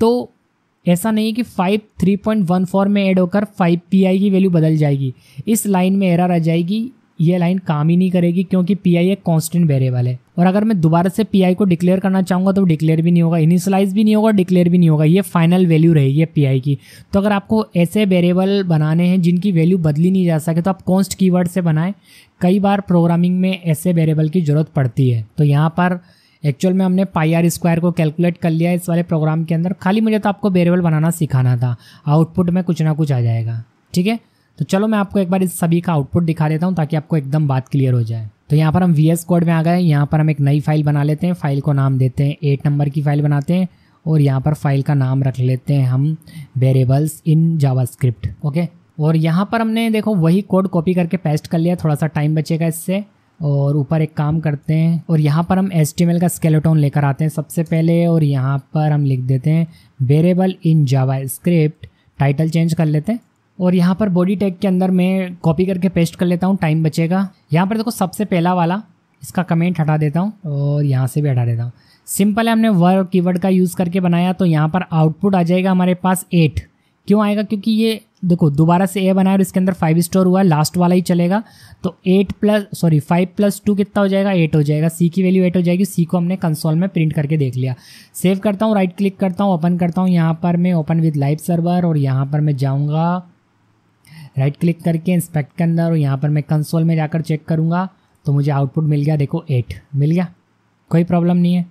तो ऐसा नहीं कि five three point one four में ऐड होकर फाइव पी आई की वैल्यू बदल जाएगी इस लाइन में एरर आ जाएगी ये लाइन काम ही नहीं करेगी क्योंकि पी आई एक कॉन्स्टेंट वेरिएबल है और अगर मैं दोबारा से पी को डिक्लेयर करना चाहूँगा तो डिक्लेयर भी नहीं होगा इनिशलाइज भी नहीं होगा डिक्लेयर भी नहीं होगा ये फाइनल वैल्यू रहेगी पी की तो अगर आपको ऐसे वेरिएबल बनाने हैं जिनकी वैल्यू बदली नहीं जा सके तो आप कॉन्स्ट की से बनाएं कई बार प्रोग्रामिंग में ऐसे वेरिएबल की ज़रूरत पड़ती है तो यहाँ पर एक्चुअल में हमने पाई आर स्क्वायर को कैलकुलेट कर लिया इस वाले प्रोग्राम के अंदर खाली मुझे तो आपको वेरिएबल बनाना सिखाना था आउटपुट में कुछ ना कुछ आ जाएगा ठीक है तो चलो मैं आपको एक बार इस सभी का आउटपुट दिखा देता हूँ ताकि आपको एकदम बात क्लियर हो जाए तो यहाँ पर हम वी एस कोड में आ गए यहाँ पर हम एक नई फाइल बना लेते हैं फाइल को नाम देते हैं एट नंबर की फ़ाइल बनाते हैं और यहाँ पर फाइल का नाम रख लेते हैं हम वेरिएबल्स इन जावास्क्रिप्ट ओके और यहाँ पर हमने देखो वही कोड कॉपी करके पेस्ट कर लिया थोड़ा सा टाइम बचेगा इससे और ऊपर एक काम करते हैं और यहाँ पर हम एस का स्केलेटोन लेकर आते हैं सबसे पहले और यहाँ पर हम लिख देते हैं variable in JavaScript title change कर लेते हैं और यहाँ पर बॉडी टैग के अंदर मैं कॉपी करके पेस्ट कर लेता हूँ टाइम बचेगा यहाँ पर देखो सबसे पहला वाला इसका कमेंट हटा देता हूँ और यहाँ से भी हटा देता हूँ सिंपल है हमने वर्ड कीवर्ड का यूज़ करके बनाया तो यहाँ पर आउटपुट आ जाएगा हमारे पास एट क्यों आएगा क्योंकि ये देखो दोबारा से ए बनाया और इसके अंदर फाइव स्टोर हुआ लास्ट वाला ही चलेगा तो eight plus sorry five plus two कितना हो जाएगा एट हो जाएगा सी की वैल्यू एट हो जाएगी सी को हमने कंसोल में प्रिंट करके देख लिया सेव करता हूँ राइट क्लिक करता हूँ ओपन करता हूँ यहाँ पर मैं ओपन विद लाइव सर्वर और यहाँ पर मैं जाऊँगा राइट क्लिक करके इंस्पेक्ट के अंदर और यहाँ पर मैं कंसोल में जाकर चेक करूँगा तो मुझे आउटपुट मिल गया देखो एट मिल गया कोई प्रॉब्लम नहीं है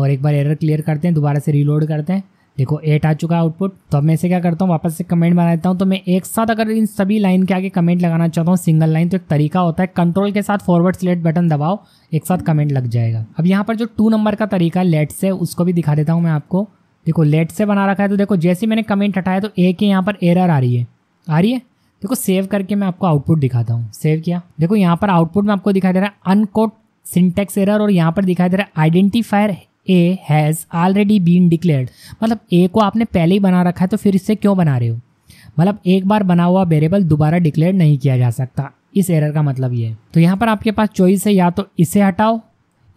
और एक बार एरर क्लियर करते हैं दोबारा से रीलोड करते हैं देखो एट आ चुका आउटपुट तो अब मैं इसे क्या करता हूँ वापस से कमेंट बना देता हूँ तो मैं एक साथ अगर इन सभी लाइन के आगे कमेंट लगाना चाहता हूँ सिंगल लाइन तो एक तरीका होता है कंट्रोल के साथ फॉरवर्ड सिलेक्ट बटन दबाओ एक साथ कमेंट लग जाएगा अब यहाँ पर जो टू नंबर का तरीका लेट से उसको भी दिखा देता हूँ मैं आपको देखो लेट से बना रखा है तो देखो जैसे मैंने कमेंट हटाया तो ए के यहाँ पर एरर आ रही है आ रही है देखो सेव करके मैं आपको आउटपुट दिखाता हूँ सेव किया देखो यहाँ पर आउटपुट में आपको दिखाई दे रहा है अनकोट सिंटेक्स एरर और यहाँ पर दिखाई दे रहा है identifier A has already been declared मतलब ए को आपने पहले ही बना रखा है तो फिर इससे क्यों बना रहे हो मतलब एक बार बना हुआ वेरिएबल दोबारा डिक्लेयर नहीं किया जा सकता इस एरर का मतलब ये है तो यहाँ पर आपके पास चॉइस है या तो इसे हटाओ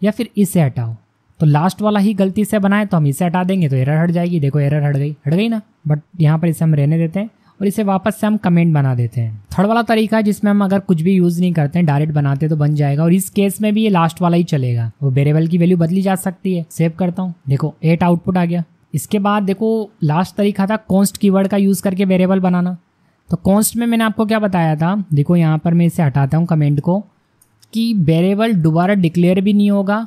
या फिर इसे हटाओ तो लास्ट वाला ही गलती से बनाए तो हम इसे हटा देंगे तो एरर हट जाएगी देखो एरर हट गई हट गई ना बट यहाँ पर इसे हम रहने देते हैं और इसे वापस से हम कमेंट बना देते हैं थर्ड वाला तरीका है जिसमें हम अगर कुछ भी यूज़ नहीं करते हैं डायरेक्ट बनाते तो बन जाएगा और इस केस में भी ये लास्ट वाला ही चलेगा वो बेरेबल की वैल्यू बदली जा सकती है सेव करता हूँ देखो एट आउटपुट आ गया इसके बाद देखो लास्ट तरीका था कॉन्स्ट कीवर्ड का यूज़ करके बेरेबल बनाना तो कॉन्स्ट में मैंने आपको क्या बताया था देखो यहाँ पर मैं इसे हटाता हूँ कमेंट को कि बेरेबल दोबारा डिक्लेयर भी नहीं होगा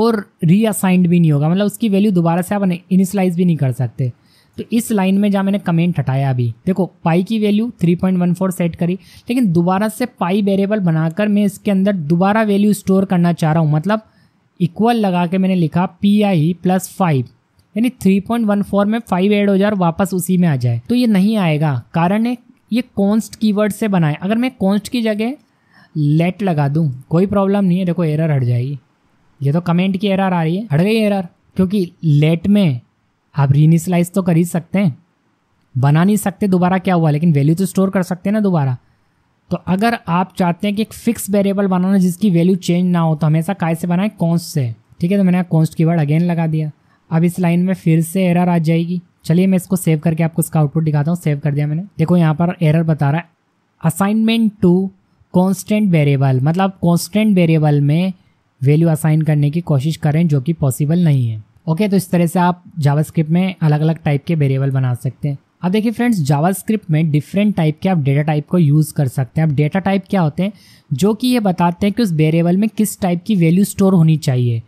और रीअसाइंड भी नहीं होगा मतलब उसकी वैल्यू दोबारा से आप इनिशलाइज भी नहीं कर सकते तो इस लाइन में जहाँ मैंने कमेंट हटाया अभी देखो पाई की वैल्यू 3.14 सेट करी लेकिन दोबारा से पाई वेरिएबल बनाकर मैं इसके अंदर दोबारा वैल्यू स्टोर करना चाह रहा हूँ मतलब इक्वल लगा के मैंने लिखा पी आई प्लस फाइव यानी 3.14 में फाइव एड हो जाए और वापस उसी में आ जाए तो ये नहीं आएगा कारण है ये कॉन्स्ट वर्ड से बनाए अगर मैं कॉन्स्ट की जगह लेट लगा दूँ कोई प्रॉब्लम नहीं है देखो एरर हट जाएगी ये तो कमेंट की एरर आ रही है हट गई एरर क्योंकि लेट में आप रीनिसलाइज तो कर ही सकते हैं बना नहीं सकते दोबारा क्या हुआ लेकिन वैल्यू तो स्टोर कर सकते हैं ना दोबारा तो अगर आप चाहते हैं कि एक फिक्स वेरिएबल बनाना जिसकी वैल्यू चेंज ना हो तो हमेशा काय से बनाए कॉन्स्ट से ठीक है तो मैंने कॉन्स्ट की वर्ड अगेन लगा दिया अब इस लाइन में फिर से एरर आ जाएगी चलिए मैं इसको सेव करके आपको इसका आउटपुट दिखाता हूँ सेव कर दिया मैंने देखो यहाँ पर एरर बता रहा है असाइनमेंट टू कॉन्स्टेंट वेरिएबल मतलब कॉन्स्टेंट वेरिएबल में वैल्यू असाइन करने की कोशिश करें जो कि पॉसिबल नहीं है ओके तो इस तरह से आप जावास्क्रिप्ट में अलग अलग टाइप के वेरिएबल बना सकते हैं अब देखिए फ्रेंड्स जावास्क्रिप्ट में डिफरेंट टाइप के आप डेटा टाइप को यूज़ कर सकते हैं अब डेटा टाइप क्या होते हैं जो कि ये बताते हैं कि उस वेरिएबल में किस टाइप की वैल्यू स्टोर होनी चाहिए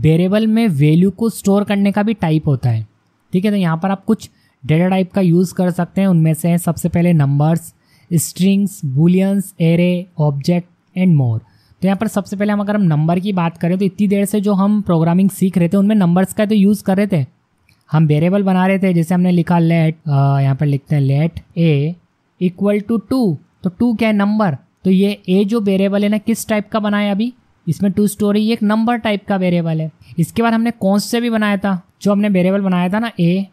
वेरिएबल में वैल्यू को स्टोर करने का भी टाइप होता है ठीक है तो यहाँ पर आप कुछ डेटा टाइप का यूज़ कर सकते हैं उनमें से हैं सबसे पहले numbers strings booleans array object and more तो यहाँ पर सबसे पहले हम अगर हम नंबर की बात करें तो इतनी देर से जो हम प्रोग्रामिंग सीख रहे थे उनमें नंबर्स का तो यूज़ कर रहे थे हम वेरिएबल बना रहे थे जैसे हमने लिखा लेट यहाँ पर लिखते हैं let A equal to two तो टू क्या है नंबर तो ये ए जो वेरिएबल है ना किस टाइप का बनाया अभी इसमें टू स्टोरी ये एक नंबर टाइप का वेरिएबल है इसके बाद हमने कौन से भी बनाया था जो हमने वेरिएबल बनाया था ना ए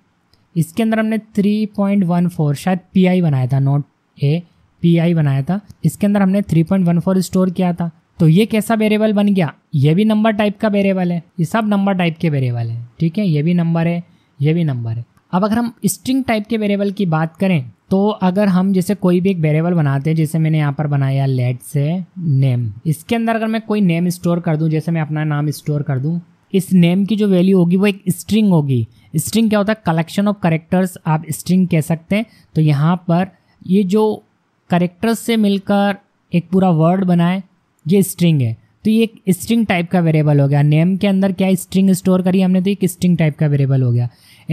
इसके अंदर हमने थ्री पॉइंट वन फोर शायद पी आई बनाया था नोट ए पी आई बनाया था इसके अंदर हमने three point one four store किया था तो ये कैसा वेरिएबल बन गया ये भी नंबर टाइप का वेरिएबल है ये सब नंबर टाइप के वेरिएबल है ठीक है ये भी नंबर है ये भी नंबर है अब अगर हम स्ट्रिंग टाइप के वेरिएबल की बात करें तो अगर हम जैसे कोई भी एक वेरिएबल बनाते हैं जैसे मैंने यहाँ पर बनाया लेट से नेम इसके अंदर अगर मैं कोई नेम स्टोर कर दूँ जैसे मैं अपना नाम स्टोर कर दूँ इस नेम की जो वैल्यू होगी वो एक स्ट्रिंग होगी स्ट्रिंग क्या होता है कलेक्शन ऑफ करेक्टर्स आप स्ट्रिंग कह सकते हैं तो यहाँ पर ये जो करेक्टर्स से मिलकर एक पूरा वर्ड बनाए ये स्ट्रिंग है तो ये एक स्ट्रिंग टाइप का वेरिएबल हो गया नेम के अंदर क्या स्ट्रिंग स्टोर करी हमने तो एक स्ट्रिंग टाइप का वेरिएबल हो गया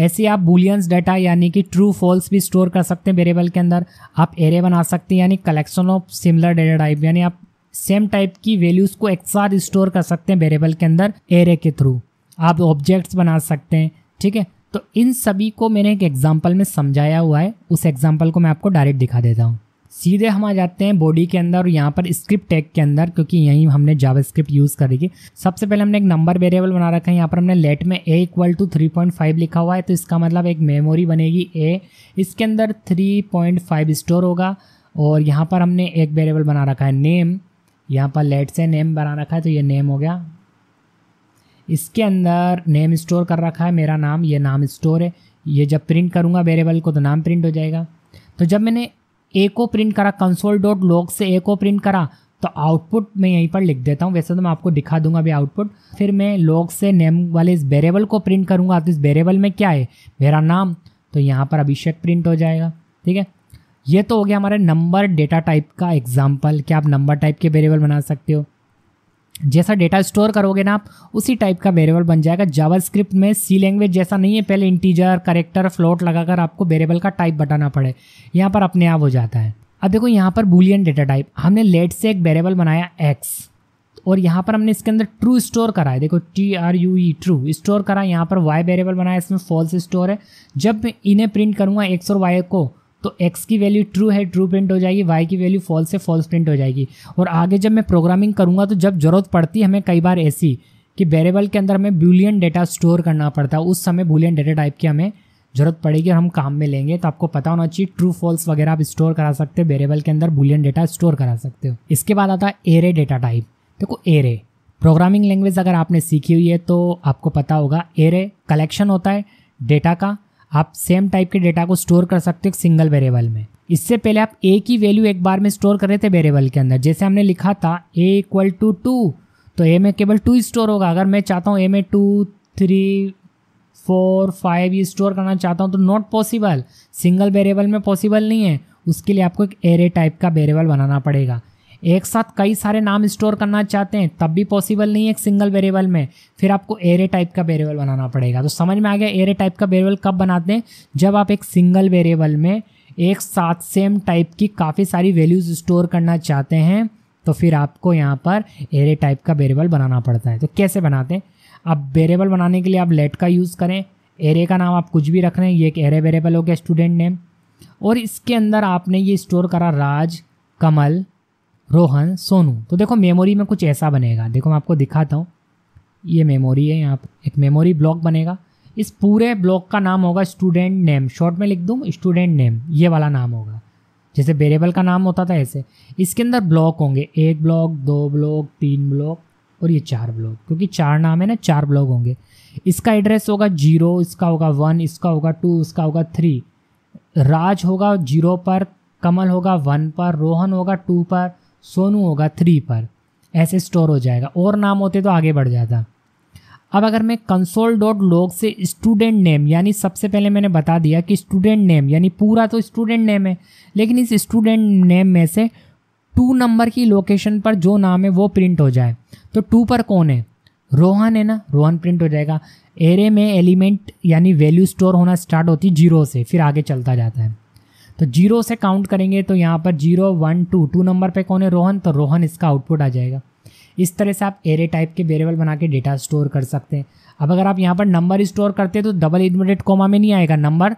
ऐसे आप बुलियंस डाटा यानी कि ट्रू फॉल्स भी स्टोर कर सकते हैं वेरिएबल के अंदर आप एरे बना सकते हैं यानी collection of similar data type यानी आप सेम टाइप की वैल्यूज़ को एक साथ स्टोर कर सकते हैं वेरिएबल के अंदर एरे के थ्रू आप ऑब्जेक्ट्स बना सकते हैं ठीक है तो इन सभी को मैंने एक एग्जाम्पल में समझाया हुआ है उस एग्जाम्पल को मैं आपको डायरेक्ट दिखा देता हूँ सीधे हम आ जाते हैं बॉडी के अंदर और यहाँ पर स्क्रिप्ट टैग के अंदर क्योंकि यहीं हमने जावा स्क्रिप्ट यूज़ करेगी सबसे पहले हमने एक नंबर वेरिएबल बना रखा है यहाँ पर हमने लेट में a equal to three point five लिखा हुआ है तो इसका मतलब एक मेमोरी बनेगी ए इसके अंदर थ्री पॉइंट फाइव स्टोर होगा और यहाँ पर हमने एक वेरिएबल बना रखा है नेम यहाँ पर लेट से नेम बना रखा है तो ये नेम हो गया इसके अंदर नेम स्टोर कर रखा है मेरा नाम ये नाम स्टोर है ये जब प्रिंट करूँगा वेरिएबल को तो नाम प्रिंट हो जाएगा तो जब मैंने ए को प्रिंट करा कंसोल डॉट लॉग से ए को प्रिंट करा तो आउटपुट मैं यहीं पर लिख देता हूँ वैसे तो मैं आपको दिखा दूंगा अभी आउटपुट फिर मैं लॉग से नेम वाले इस वेरेबल को प्रिंट करूँगा तो इस वेरेबल में क्या है मेरा नाम तो यहाँ पर अभिषेक प्रिंट हो जाएगा ठीक है ये तो हो गया हमारे नंबर डेटा टाइप का एग्जाम्पल क्या आप नंबर टाइप के बेरेबल बना सकते हो जैसा डेटा स्टोर करोगे ना आप उसी टाइप का वेरिएबल बन जाएगा स्क्रिप्ट में सी लैंग्वेज जैसा नहीं है पहले इंटीजर करेक्टर फ्लोट लगाकर आपको वेरिएबल का टाइप बताना पड़े यहाँ पर अपने आप हो जाता है अब देखो यहाँ पर बुलियन डेटा टाइप हमने लेट से एक वेरिएबल बनाया एक्स और यहाँ पर हमने इसके अंदर ट्रू स्टोर करा है देखो T R U E true store करा यहाँ पर वाई वेरिएबल बनाया इसमें फॉल्स स्टोर है जब मैं इन्हें प्रिंट करूँगा एक्स और वाई को तो एक्स की वैल्यू ट्रू है ट्रू प्रिंट हो जाएगी वाई की वैल्यू फॉल्स है फॉल्स प्रिंट हो जाएगी और आगे जब मैं प्रोग्रामिंग करूँगा तो जब ज़रूरत पड़ती है हमें कई बार ऐसी कि वेरेबल के अंदर हमें बुलियन डेटा स्टोर करना पड़ता है उस समय बुलियन डेटा टाइप की हमें ज़रूरत पड़ेगी और हम काम में लेंगे तो आपको पता होना चाहिए ट्रू फॉल्स वगैरह आप स्टोर करा सकते हो वेरेबल के अंदर बुलियन डेटा स्टोर करा सकते हो इसके बाद आता है एरे डेटा टाइप देखो एरे प्रोग्रामिंग लैंग्वेज अगर आपने सीखी हुई है तो आपको पता होगा एरे कलेक्शन होता है डेटा का आप सेम टाइप के डेटा को स्टोर कर सकते हो सिंगल वेरिएबल में इससे पहले आप ए की वैल्यू एक बार में स्टोर कर रहे थे वेरिएबल के अंदर जैसे हमने लिखा था ए इक्वल टू टू तो ए में केवल टू स्टोर होगा अगर मैं चाहता हूँ ए में टू थ्री फोर फाइव ये स्टोर करना चाहता हूँ तो नॉट पॉसिबल सिंगल वेरिएबल में पॉसिबल नहीं है उसके लिए आपको एक एरे टाइप का वेरिएबल बनाना पड़ेगा एक साथ कई सारे नाम स्टोर करना चाहते हैं तब भी पॉसिबल नहीं है एक सिंगल वेरिएबल में फिर आपको एरे टाइप का वेरिएबल बनाना पड़ेगा तो समझ में आ गया एरे टाइप का वेरिएबल कब बनाते हैं जब आप एक सिंगल वेरिएबल में एक साथ सेम टाइप की काफ़ी सारी वैल्यूज़ स्टोर करना चाहते हैं तो फिर आपको यहाँ पर एरे टाइप का वेरिएबल बनाना पड़ता है तो कैसे बनाते हैं अब वेरिएबल बनाने के लिए आप लेट का यूज़ करें एरे का नाम आप कुछ भी रख रहे हैं ये एक एरे वेरिएबल हो गया स्टूडेंट नेम और इसके अंदर आपने ये स्टोर करा राज कमल रोहन सोनू तो देखो मेमोरी में कुछ ऐसा बनेगा देखो मैं आपको दिखाता हूँ ये मेमोरी है यहाँ पर एक मेमोरी ब्लॉक बनेगा इस पूरे ब्लॉक का नाम होगा स्टूडेंट नेम शॉर्ट में लिख दूँ स्टूडेंट नेम ये वाला नाम होगा जैसे वेरिएबल का नाम होता था ऐसे इसके अंदर ब्लॉक होंगे एक ब्लॉक दो ब्लॉक तीन ब्लॉक और ये चार ब्लॉक क्योंकि चार नाम है ना चार ब्लॉक होंगे इसका एड्रेस होगा जीरो इसका होगा वन इसका होगा टू इसका होगा थ्री राज होगा जीरो पर कमल होगा वन पर रोहन होगा टू पर सोनू होगा थ्री पर ऐसे स्टोर हो जाएगा और नाम होते तो आगे बढ़ जाता अब अगर मैं कंसोल डॉट लॉग से स्टूडेंट नेम यानी सबसे पहले मैंने बता दिया कि स्टूडेंट नेम यानी पूरा तो स्टूडेंट नेम है लेकिन इस स्टूडेंट नेम में से टू नंबर की लोकेशन पर जो नाम है वो प्रिंट हो जाए तो टू पर कौन है रोहन है ना रोहन प्रिंट हो जाएगा एरे में एलिमेंट यानी वैल्यू स्टोर होना स्टार्ट होती जीरो से फिर आगे चलता जाता है तो जीरो से काउंट करेंगे तो यहाँ पर zero one two two number पे कौन है रोहन तो रोहन इसका आउटपुट आ जाएगा इस तरह से आप एरे टाइप के वेरिएबल बना के डेटा स्टोर कर सकते हैं अब अगर आप यहाँ पर नंबर स्टोर करते हैं तो डबल इमिडिएट कोमा में नहीं आएगा नंबर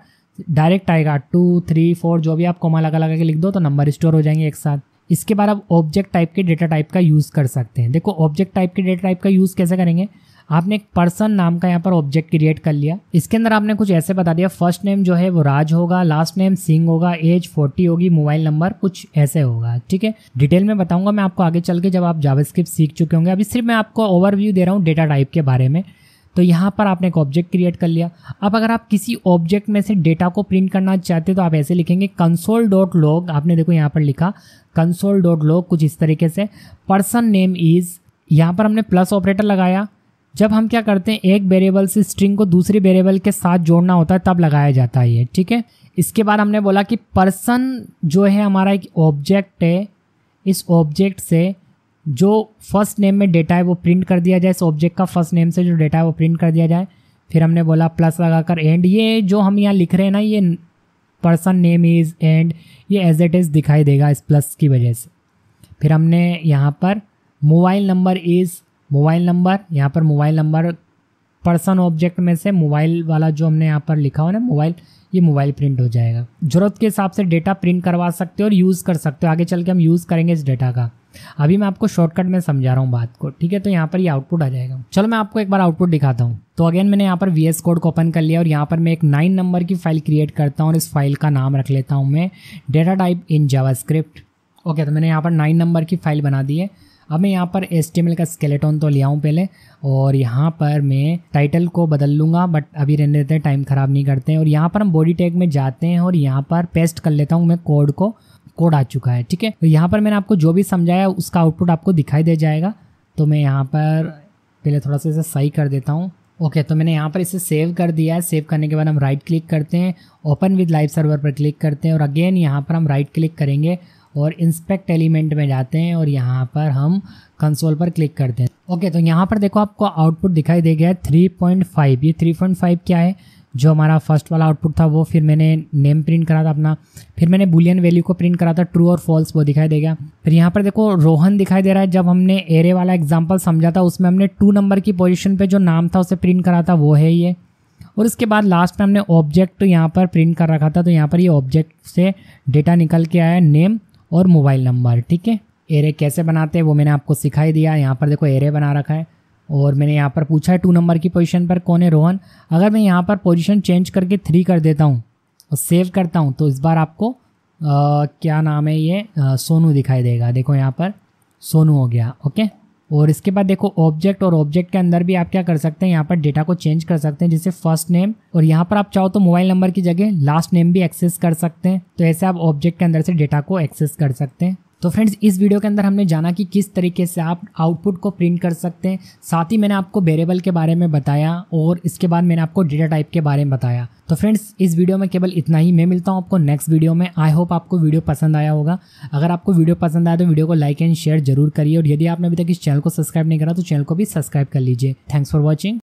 डायरेक्ट आएगा टू थ्री फोर जो भी आप कोमा लगा लगा के लिख दो तो नंबर स्टोर हो जाएंगे एक साथ इसके बाद आप ऑब्जेक्ट टाइप के डेटा टाइप का यूज़ कर सकते हैं देखो ऑब्जेक्ट टाइप के डेटा टाइप का यूज़ कैसे करेंगे आपने एक पर्सन नाम का यहाँ पर ऑब्जेक्ट क्रिएट कर लिया इसके अंदर आपने कुछ ऐसे बता दिया फर्स्ट नेम जो है वो राज होगा लास्ट नेम सिंह होगा एज फोर्टी होगी मोबाइल नंबर कुछ ऐसे होगा ठीक है डिटेल में बताऊंगा मैं आपको आगे चल के जब आप जावास्क्रिप्ट सीख चुके होंगे अभी सिर्फ मैं आपको ओवरव्यू दे रहा हूँ डेटा टाइप के बारे में तो यहाँ पर आपने एक ऑब्जेक्ट क्रिएट कर लिया अब अगर आप किसी ऑब्जेक्ट में से डेटा को प्रिंट करना चाहते तो आप ऐसे लिखेंगे कंसोल डॉट लॉग आपने देखो यहाँ पर लिखा कंसोल डॉट लॉग कुछ इस तरीके से पर्सन नेम इज़ यहाँ पर हमने प्लस ऑपरेटर लगाया जब हम क्या करते हैं एक वेरिएबल से स्ट्रिंग को दूसरे वेरिएबल के साथ जोड़ना होता है तब लगाया जाता है ये ठीक है इसके बाद हमने बोला कि पर्सन जो है हमारा एक ऑब्जेक्ट है इस ऑब्जेक्ट से जो फर्स्ट नेम में डेटा है वो प्रिंट कर दिया जाए इस ऑब्जेक्ट का फर्स्ट नेम से जो डेटा है वो प्रिंट कर दिया जाए फिर हमने बोला प्लस लगाकर एंड ये जो हम यहाँ लिख रहे हैं ना ये पर्सन नेम इज़ एंड ये एज एट इज़ दिखाई देगा इस प्लस की वजह से फिर हमने यहाँ पर mobile number is mobile number यहाँ पर मोबाइल नंबर पर्सन ऑब्जेक्ट में से मोबाइल वाला जो हमने यहाँ पर लिखा हो ना मोबाइल ये मोबाइल प्रिंट हो जाएगा ज़रूरत के हिसाब से डेटा प्रिंट करवा सकते हो और यूज़ कर सकते हो आगे चल के हम यूज़ करेंगे इस डेटा का अभी मैं आपको शॉर्टकट में समझा रहा हूँ बात को ठीक है तो यहाँ पर ये यह आउटपुट आ जाएगा चलो मैं आपको एक बार आउटपुट दिखाता हूँ तो अगेन मैंने यहाँ पर वी एस कोड को ओपन कर लिया और यहाँ पर मैं एक नाइन नंबर की फाइल क्रिएट करता हूँ और इस फाइल का नाम रख लेता हूँ मैं data type in Java okay तो मैंने यहाँ पर नाइन नंबर की फाइल बना दी है अब मैं यहाँ पर एस का स्केलेटॉन तो ले आऊँ पहले और यहाँ पर मैं टाइटल को बदल लूँगा बट अभी रहने देते हैं टाइम ख़राब नहीं करते हैं और यहाँ पर हम बॉडी टैग में जाते हैं और यहाँ पर पेस्ट कर लेता हूँ मैं कोड को कोड आ चुका है ठीक है तो यहाँ पर मैंने आपको जो भी समझाया उसका आउटपुट आपको दिखाई दे जाएगा तो मैं यहाँ पर पहले थोड़ा सा इसे सही कर देता हूँ ओके तो मैंने यहाँ पर इसे सेव कर दिया है सेव करने के बाद हम राइट क्लिक करते हैं ओपन विद लाइव सर्वर पर क्लिक करते हैं और अगेन यहाँ पर हम राइट क्लिक करेंगे और इंस्पेक्ट एलिमेंट में जाते हैं और यहाँ पर हम कंसोल पर क्लिक करते हैं ओके तो यहाँ पर देखो आपको आउटपुट दिखाई दे गया है थ्री पॉइंट फाइव ये थ्री पॉइंट फाइव क्या है जो हमारा फर्स्ट वाला आउटपुट था वो फिर मैंने नेम प्रिंट करा था अपना फिर मैंने बुलियन वैल्यू को प्रिंट करा था ट्रू और फॉल्स वो दिखाई देगा फिर यहाँ पर देखो रोहन दिखाई दे रहा है जब हमने एरे वाला एग्जाम्पल समझा था उसमें हमने टू नंबर की पोजिशन पर जो नाम था उसे प्रिंट करा था वो है ये और इसके बाद लास्ट में हमने ऑब्जेक्ट यहाँ पर प्रिंट कर रखा था तो यहाँ पर ये यह ऑब्जेक्ट से डेटा निकल के आया नेम और मोबाइल नंबर ठीक है एरे कैसे बनाते हैं वो मैंने आपको सिखाई दिया यहाँ पर देखो एरे बना रखा है और मैंने यहाँ पर पूछा है टू नंबर की पोजीशन पर कौन है रोहन अगर मैं यहाँ पर पोजीशन चेंज करके थ्री कर देता हूँ और सेव करता हूँ तो इस बार आपको आ, क्या नाम है ये आ, सोनू दिखाई देगा देखो यहाँ पर सोनू हो गया ओके और इसके बाद देखो ऑब्जेक्ट और ऑब्जेक्ट के अंदर भी आप क्या कर सकते हैं यहाँ पर डेटा को चेंज कर सकते हैं जैसे फर्स्ट नेम और यहाँ पर आप चाहो तो मोबाइल नंबर की जगह लास्ट नेम भी एक्सेस कर सकते हैं तो ऐसे आप ऑब्जेक्ट के अंदर से डेटा को एक्सेस कर सकते हैं तो फ्रेंड्स इस वीडियो के अंदर हमने जाना कि किस तरीके से आप आउटपुट को प्रिंट कर सकते हैं साथ ही मैंने आपको वेरिएबल के बारे में बताया और इसके बाद मैंने आपको डेटा टाइप के बारे में बताया तो फ्रेंड्स इस वीडियो में केवल इतना ही मैं मिलता हूँ आपको नेक्स्ट वीडियो में आई होप आपको वीडियो पसंद आया होगा अगर आपको वीडियो पसंद आया तो वीडियो को लाइक एंड शेयर जरूर करिए और यदि आपने अभी तक इस चैनल को सब्सक्राइब नहीं करा तो चैनल को भी सब्सक्राइब कर लीजिए थैंक्स फॉर वॉचिंग